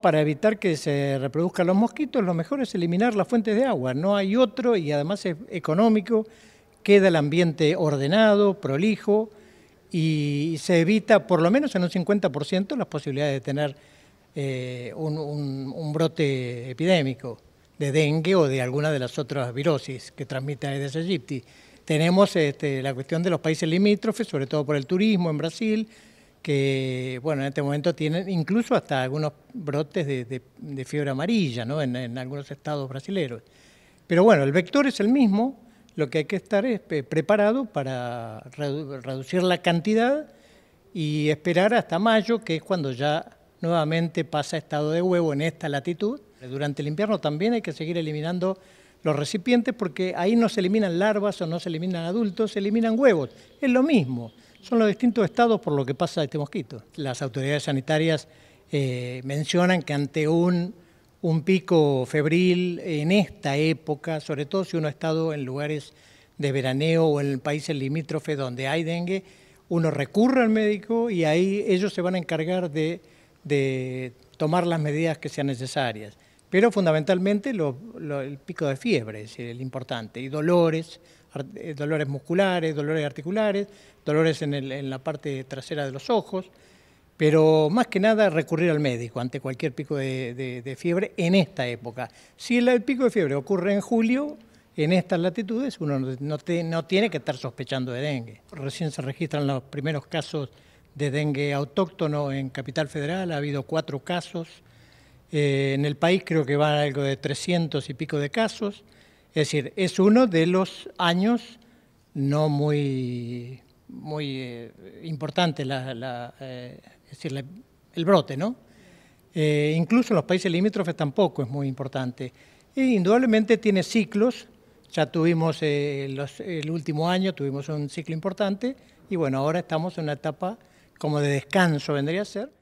Para evitar que se reproduzcan los mosquitos, lo mejor es eliminar las fuentes de agua. No hay otro y además es económico, queda el ambiente ordenado, prolijo y se evita por lo menos en un 50% las posibilidades de tener eh, un, brote epidémico de dengue o de alguna de las otras virosis que transmite Aedes aegypti. Tenemos este, la cuestión de los países limítrofes, sobre todo por el turismo en Brasil, que, bueno, en este momento tienen incluso hasta algunos brotes de, fiebre amarilla, En, algunos estados brasileños. Pero bueno, el vector es el mismo, lo que hay que estar es eh, preparado para reducir la cantidad y esperar hasta mayo, que es cuando ya nuevamente pasa estado de huevo en esta latitud. Durante el invierno también hay que seguir eliminando los recipientes porque ahí no se eliminan larvas o no se eliminan adultos, se eliminan huevos. Es lo mismo son los distintos estados por lo que pasa este mosquito. Las autoridades sanitarias eh, mencionan que ante un, pico febril en esta época, sobre todo si uno ha estado en lugares de veraneo o en países limítrofes donde hay dengue, uno recurre al médico y ahí ellos se van a encargar de tomar las medidas que sean necesarias. Pero fundamentalmente el pico de fiebre es el importante, y dolores, eh, dolores musculares, dolores articulares, dolores en, la parte trasera de los ojos, pero más que nada recurrir al médico ante cualquier pico de, fiebre en esta época. Si el, pico de fiebre ocurre en julio, en estas latitudes uno no, no tiene que estar sospechando de dengue. Recién se registran los primeros casos de dengue autóctono en Capital Federal, ha habido cuatro casos eh, en el país creo que van algo de 300 y pico de casos. Es decir, es uno de los años no muy, muy eh, importante eh, la, el brote, ¿no? incluso en los países limítrofes tampoco es muy importante. E indudablemente tiene ciclos. Ya tuvimos el último año, tuvimos un ciclo importante y bueno, ahora estamos en una etapa como de descanso vendría a ser.